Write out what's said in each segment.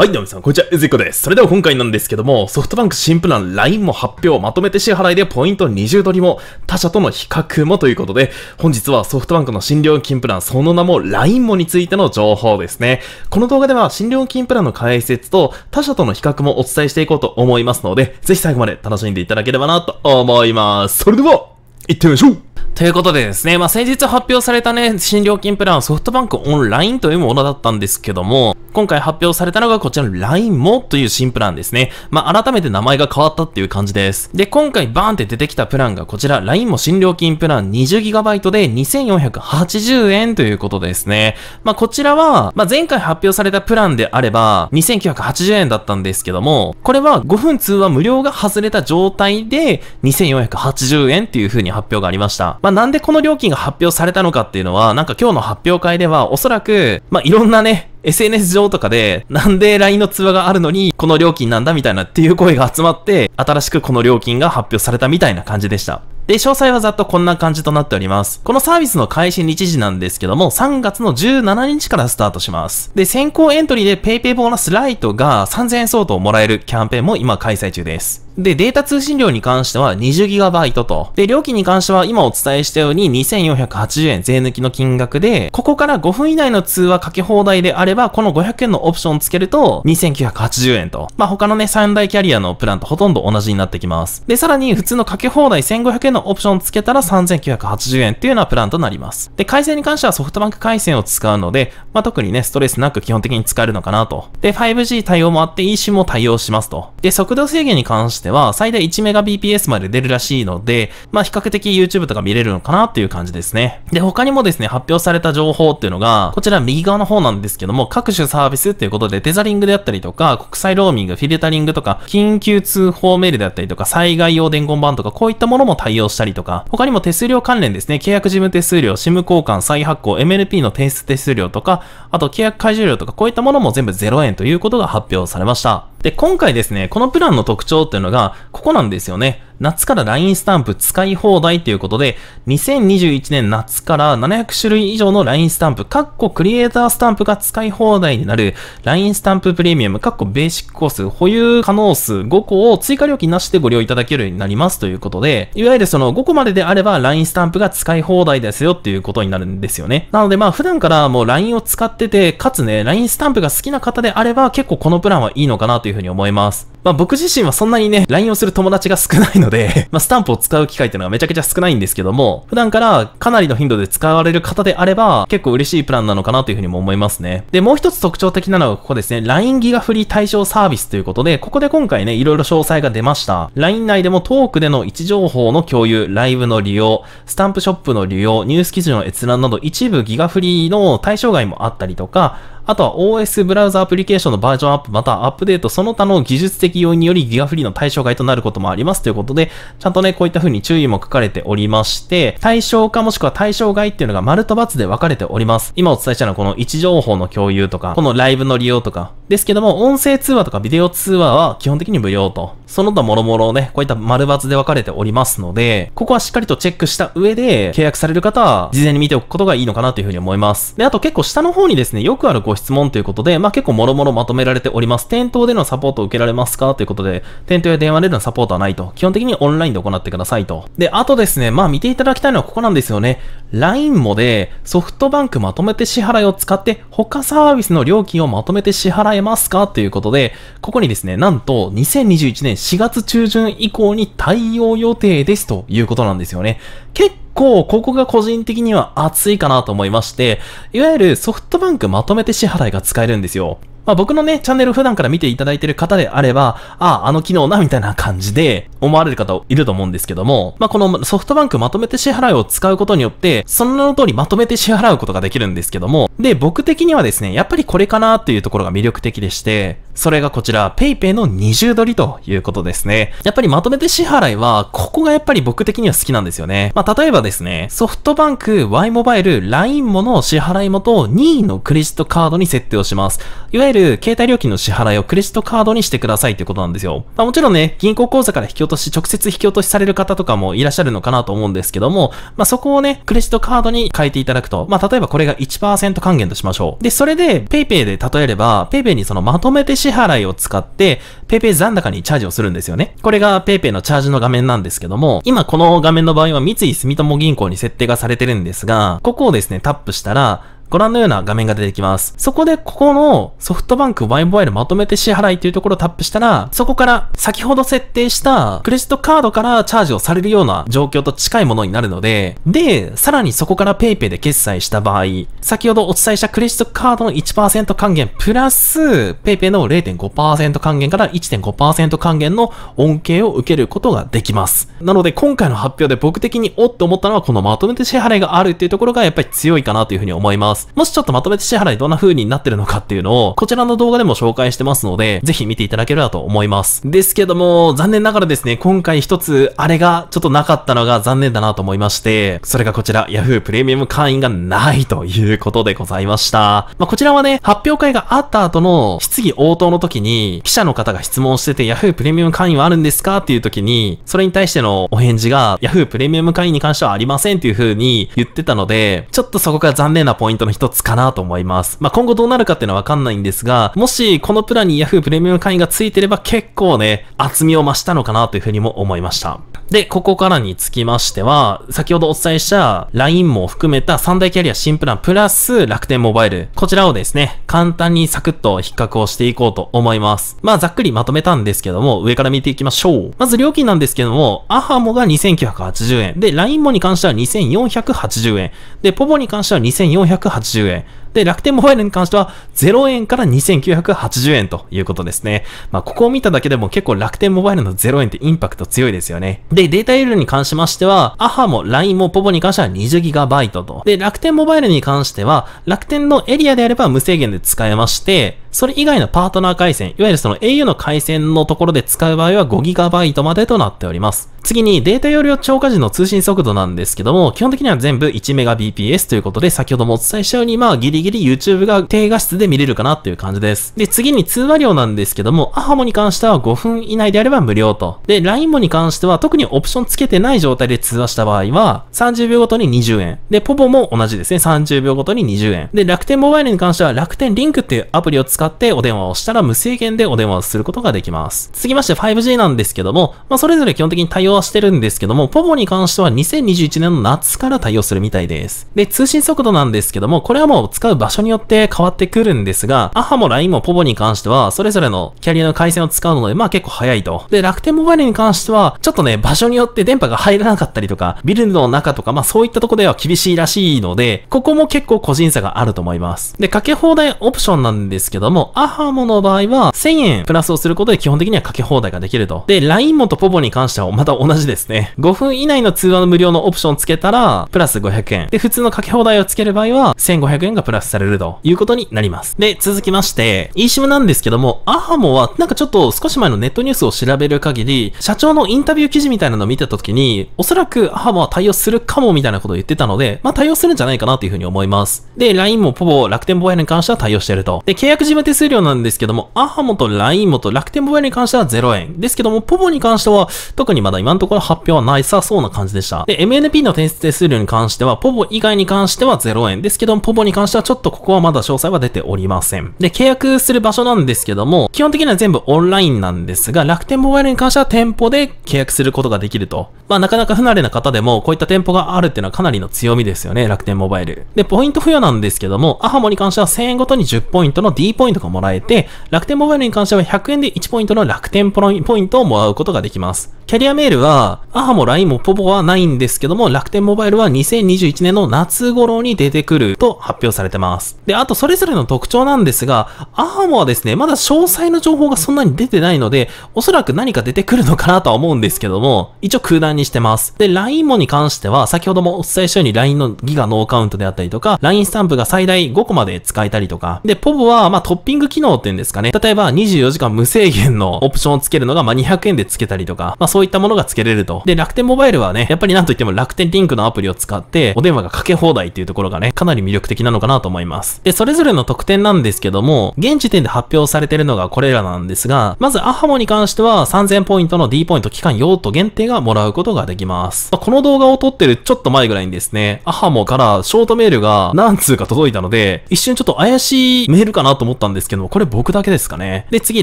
はい、どうもさん、こんにちは、うずいこです。それでは今回なんですけども、ソフトバンク新プラン LINE も発表、まとめて支払いでポイント20取りも、他社との比較もということで、本日はソフトバンクの新料金プラン、その名も LINE もについての情報ですね。この動画では新料金プランの解説と、他社との比較もお伝えしていこうと思いますので、ぜひ最後まで楽しんでいただければなと思います。それでは、行ってみましょうということでですね、まあ、先日発表されたね、新料金プラン、ソフトバンクオンラインというものだったんですけども、今回発表されたのがこちらの LINE もという新プランですね。まあ、改めて名前が変わったっていう感じです。で、今回バーンって出てきたプランがこちら LINE も新料金プラン 20GB で2480円ということですね。まあ、こちらは、まあ、前回発表されたプランであれば2980円だったんですけども、これは5分通話無料が外れた状態で2480円っていう風に発表がありました。まあ、なんでこの料金が発表されたのかっていうのは、なんか今日の発表会ではおそらく、まあ、いろんなね、SNS 上とかで、なんで LINE の通話があるのに、この料金なんだみたいなっていう声が集まって、新しくこの料金が発表されたみたいな感じでした。で、詳細はざっとこんな感じとなっております。このサービスの開始日時なんですけども、3月の17日からスタートします。で、先行エントリーで PayPay ボーナスライトが3000円相当もらえるキャンペーンも今開催中です。で、データ通信量に関しては 20GB と。で、料金に関しては今お伝えしたように2480円税抜きの金額で、ここから5分以内の通話かけ放題であれば、この500円のオプションつけると2980円と。まあ、他のね、3大キャリアのプランとほとんど同じになってきます。で、さらに普通のかけ放題1500円ののオプションつけたら3980円っていうようなプランとなります。で、回線に関してはソフトバンク回線を使うので、まあ、特にね、ストレスなく基本的に使えるのかなと。で、5G 対応もあって e s m も対応しますと。で、速度制限に関しては最大 1Mbps まで出るらしいので、まあ、比較的 YouTube とか見れるのかなっていう感じですね。で、他にもですね、発表された情報っていうのが、こちら右側の方なんですけども、各種サービスっていうことで、テザリングであったりとか、国際ローミング、フィルタリングとか、緊急通報メールであったりとか、災害用伝言板とか、こういったものも対応したりとか、他にも手数料関連ですね、契約事務手数料、SIM 交換、再発行、MLP の提出手数料とか、あと契約解除料とか、こういったものも全部0円ということが発表されました。で、今回ですね、このプランの特徴っていうのが、ここなんですよね。夏から LINE スタンプ使い放題ということで、2021年夏から700種類以上の LINE スタンプ、カッコクリエイタースタンプが使い放題になる LINE スタンププレミアム、カッコベーシックコース、保有可能数5個を追加料金なしでご利用いただけるようになりますということで、いわゆるその5個までであれば LINE スタンプが使い放題ですよっていうことになるんですよね。なのでまあ普段からもう LINE を使ってて、かつね、LINE スタンプが好きな方であれば結構このプランはいいのかなというふうに思います。まあ僕自身はそんなにね、LINE をする友達が少ないので まあスタンプを使う機会っていうのがめちゃくちゃ少ないんですけども、普段からかなりの頻度で使われる方であれば、結構嬉しいプランなのかなというふうにも思いますね。で、もう一つ特徴的なのがここですね、LINE ギガフリー対象サービスということで、ここで今回ね、いろいろ詳細が出ました。LINE 内でもトークでの位置情報の共有、ライブの利用、スタンプショップの利用、ニュース記事の閲覧など一部ギガフリーの対象外もあったりとか、あとは OS ブラウザアプリケーションのバージョンアップ、またアップデート、その他の技術的要因によりギガフリーの対象外となることもありますということで、ちゃんとね、こういった風に注意も書かれておりまして、対象化もしくは対象外っていうのが丸と×で分かれております。今お伝えしたのはこの位置情報の共有とか、このライブの利用とか、ですけども、音声通話とかビデオ通話は基本的に無料と。その他諸々ね、こういった丸抜で分かれておりますので、ここはしっかりとチェックした上で、契約される方は、事前に見ておくことがいいのかなというふうに思います。で、あと結構下の方にですね、よくあるご質問ということで、まあ結構諸々まとめられております。店頭でのサポートを受けられますかということで、店頭や電話でのサポートはないと。基本的にオンラインで行ってくださいと。で、あとですね、まあ見ていただきたいのはここなんですよね。LINE もで、ソフトバンクまとめて支払いを使って、他サービスの料金をまとめて支払えますかということで、ここにですね、なんと2021年4月中旬以降に対応予定ですということなんですよね。結構、ここが個人的には熱いかなと思いまして、いわゆるソフトバンクまとめて支払いが使えるんですよ。まあ、僕のね、チャンネル普段から見ていただいてる方であれば、ああ、あの機能な、みたいな感じで思われる方いると思うんですけども、まあ、このソフトバンクまとめて支払いを使うことによって、その名の通りまとめて支払うことができるんですけども、で、僕的にはですね、やっぱりこれかなっていうところが魅力的でして、それがこちら、PayPay の20ドりということですね。やっぱりまとめて支払いは、ここがやっぱり僕的には好きなんですよね。まあ、例えばですね、ソフトバンク、Y モバイル、LINE もの支払い元を任意のクレジットカードに設定をします。いわゆるる携帯料金の支払いをクレジットカードにしてくださいってことなんですよ。まあ、もちろんね、銀行口座から引き落とし、直接引き落としされる方とかもいらっしゃるのかなと思うんですけども、まあ、そこをね、クレジットカードに変えていただくと、まあ、例えばこれが1%還元としましょう。で、それで PayPay で例えれば、PayPay にそのまとめて支払いを使って、PayPay 残高にチャージをするんですよね。これが PayPay のチャージの画面なんですけども、今この画面の場合は三井住友銀行に設定がされてるんですが、ここをですね、タップしたら、ご覧のような画面が出てきます。そこでここのソフトバンクワイモバイルまとめて支払いというところをタップしたら、そこから先ほど設定したクレジットカードからチャージをされるような状況と近いものになるので、で、さらにそこから PayPay で決済した場合、先ほどお伝えしたクレジットカードの1%還元プラス PayPay の0.5%還元から1.5%還元の恩恵を受けることができます。なので今回の発表で僕的におって思ったのはこのまとめて支払いがあるっていうところがやっぱり強いかなというふうに思います。。もしちょっとまとめて支払いどんな風になってるのかっていうのを、こちらの動画でも紹介してますので、ぜひ見ていただければと思います。ですけども、残念ながらですね、今回一つ、あれがちょっとなかったのが残念だなと思いまして、それがこちら、Yahoo プレミアム会員がないということでございました。まあ、こちらはね、発表会があった後の質疑応答の時に、記者の方が質問してて、Yahoo プレミアム会員はあるんですかっていう時に、それに対してのお返事が、Yahoo プレミアム会員に関してはありませんっていう風に言ってたので、ちょっとそこが残念なポイントのの一つかなと思います。まあ、今後どうなるかっていうのはわかんないんですが、もしこのプランに Yahoo プレミアム会員がついてれば結構ね、厚みを増したのかなというふうにも思いました。で、ここからにつきましては、先ほどお伝えした LINE も含めた3大キャリア新プランプラス楽天モバイル。こちらをですね、簡単にサクッと比較をしていこうと思います。まあ、ざっくりまとめたんですけども、上から見ていきましょう。まず料金なんですけども、アハモが2980円。で、LINE もに関しては2480円。で、ポボに関しては2480円。で、楽天モバイルに関しては0円から2980円ということですね。まあ、ここを見ただけでも結構楽天モバイルの0円ってインパクト強いですよね。で、データ容量に関しましては、アハも LINE もポポに関しては 20GB と。で、楽天モバイルに関しては、楽天のエリアであれば無制限で使えまして、それ以外のパートナー回線、いわゆるその au の回線のところで使う場合は 5GB までとなっております。次にデータ容量超過時の通信速度なんですけども、基本的には全部 1Mbps ということで、先ほどもお伝えしたように、まあギリギリ YouTube が低画質で見れるかなっていう感じです。で、次に通話量なんですけども、アハモに関しては5分以内であれば無料と。で、LINE もに関しては特にオプションつけてない状態で通話した場合は、30秒ごとに20円。で、ポポも同じですね。30秒ごとに20円。で、楽天モバイルに関しては楽天リンクっていうアプリを使ってお電話をしたら無制限でお電話をすることができます。続きまして 5G なんですけども、まあそれぞれ基本的に対応はしてるんですけども、ポボに関しては2021年の夏から対応するみたいです。で、通信速度なんですけども、これはもう使う場所によって変わってくるんですが、アハも LINE もポボに関しては、それぞれのキャリアの回線を使うので、まあ結構早いと。で、楽天モバイルに関しては、ちょっとね、場所によって電波が入らなかったりとか、ビルの中とか、まあそういったとこでは厳しいらしいので、ここも結構個人差があると思います。で、かけ放題オプションなんですけども、アハモの場合は、1000円プラスをすることで基本的にはかけ放題ができると。で、LINE もとポボに関しては、また同じですね。5分以内の通話の無料のオプションつけたら、プラス500円。で、普通のかけ放題をつける場合は、1500円がプラスされるということになります。で、続きまして、eSIM なんですけども、アハモは、なんかちょっと少し前のネットニュースを調べる限り、社長のインタビュー記事みたいなのを見てた時に、おそらくアハモは対応するかもみたいなことを言ってたので、まあ対応するんじゃないかなというふうに思います。で、LINE もポボ、楽天ボーヤに関しては対応してると。で、契約事務手数料なんですけども、アハモと LINE もと楽天ボーヤに関しては0円。ですけども、ポボに関しては、特にまだ今今のところ発表はないさそうな感じでした。で、MNP の転出手数料に関しては、ポボ以外に関しては0円ですけども、ポボに関してはちょっとここはまだ詳細は出ておりません。で、契約する場所なんですけども、基本的には全部オンラインなんですが、楽天モバイルに関しては店舗で契約することができると。まあ、なかなか不慣れな方でも、こういった店舗があるっていうのはかなりの強みですよね、楽天モバイル。で、ポイント付与なんですけども、アハモに関しては1000円ごとに10ポイントの D ポイントがもらえて、楽天モバイルに関しては100円で1ポイントの楽天ポイントをもらうことができます。キャリアメールは、アハも LINE もポポはないんですけども、楽天モバイルは2021年の夏頃に出てくると発表されてます。で、あとそれぞれの特徴なんですが、アハもはですね、まだ詳細の情報がそんなに出てないので、おそらく何か出てくるのかなとは思うんですけども、一応空欄にしてます。で、LINE もに関しては、先ほどもお伝えしたように LINE のギガノーカウントであったりとか、LINE スタンプが最大5個まで使えたりとか、で、ポポは、まトッピング機能っていうんですかね、例えば24時間無制限のオプションをつけるのが、ま200円でつけたりとか、まあそういったものがつけれると。で、楽天モバイルはね、やっぱりなんといっても楽天リンクのアプリを使って、お電話がかけ放題っていうところがね、かなり魅力的なのかなと思います。で、それぞれの特典なんですけども、現時点で発表されてるのがこれらなんですが、まずアハモに関しては3000ポイントの D ポイント期間用途限定がもらうことができます。まあ、この動画を撮ってるちょっと前ぐらいにですね、アハモからショートメールが何通か届いたので、一瞬ちょっと怪しいメールかなと思ったんですけども、これ僕だけですかね。で、次、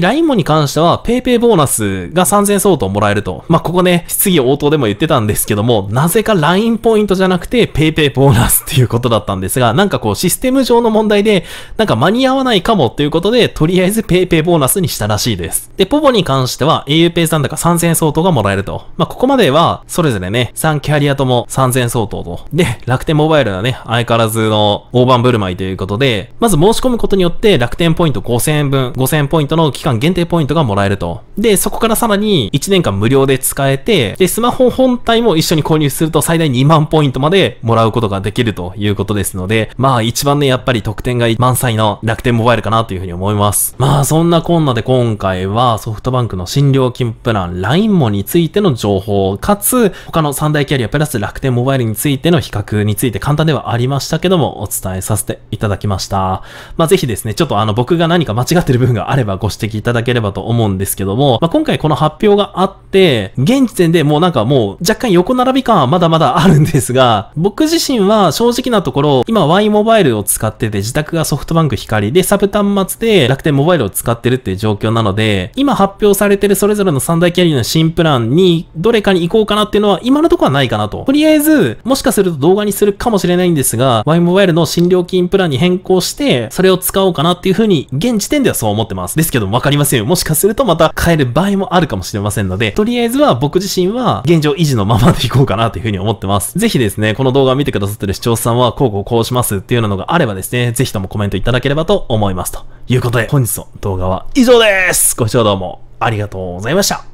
LINE もに関しては、PayPay ボーナスが3000相当もらえると。まあ、ここね、質疑応答でも言ってたんですけども、なぜか LINE ポイントじゃなくて PayPay ボーナスっていうことだったんですが、なんかこうシステム上の問題で、なんか間に合わないかもっていうことで、とりあえず PayPay ボーナスにしたらしいです。で、ポポに関しては auPay 残高3000円相当がもらえると。まあ、ここまでは、それぞれね、3キャリアとも3000円相当と。で、楽天モバイルはね、相変わらずの大盤振る舞いということで、まず申し込むことによって楽天ポイント5000円分、5000ポイントの期間限定ポイントがもらえると。で、そこからさらに1年間無料で使えて、て、で、スマホ本体も一緒に購入すると最大2万ポイントまでもらうことができるということですので、まあ一番ね、やっぱり得点が満載の楽天モバイルかなというふうに思います。まあそんなこんなで今回はソフトバンクの新料金プラン、LINE もについての情報、かつ他の三大キャリアプラス楽天モバイルについての比較について簡単ではありましたけども、お伝えさせていただきました。まあぜひですね、ちょっとあの僕が何か間違ってる部分があればご指摘いただければと思うんですけども、まあ今回この発表があって、現点でもうなんかもう若干横並び感はまだまだあるんですが、僕自身は正直なところ、今 Y モバイルを使ってて自宅がソフトバンク光でサブ端末で楽天モバイルを使ってるっていう状況なので、今発表されてるそれぞれの三大キャリアの新プランにどれかに行こうかなっていうのは今のところはないかなと。とりあえず、もしかすると動画にするかもしれないんですが、Y モバイルの新料金プランに変更して、それを使おうかなっていうふうに、現時点ではそう思ってます。ですけどわかりませんよ。もしかするとまた変える場合もあるかもしれませんので、とりあえずは僕自身は現状維持のままでいこうかなというふうに思ってます。ぜひですね、この動画を見てくださってる視聴者さんは、こうこうこうしますっていうようなのがあればですね、ぜひともコメントいただければと思います。ということで、本日の動画は以上です。ご視聴どうもありがとうございました。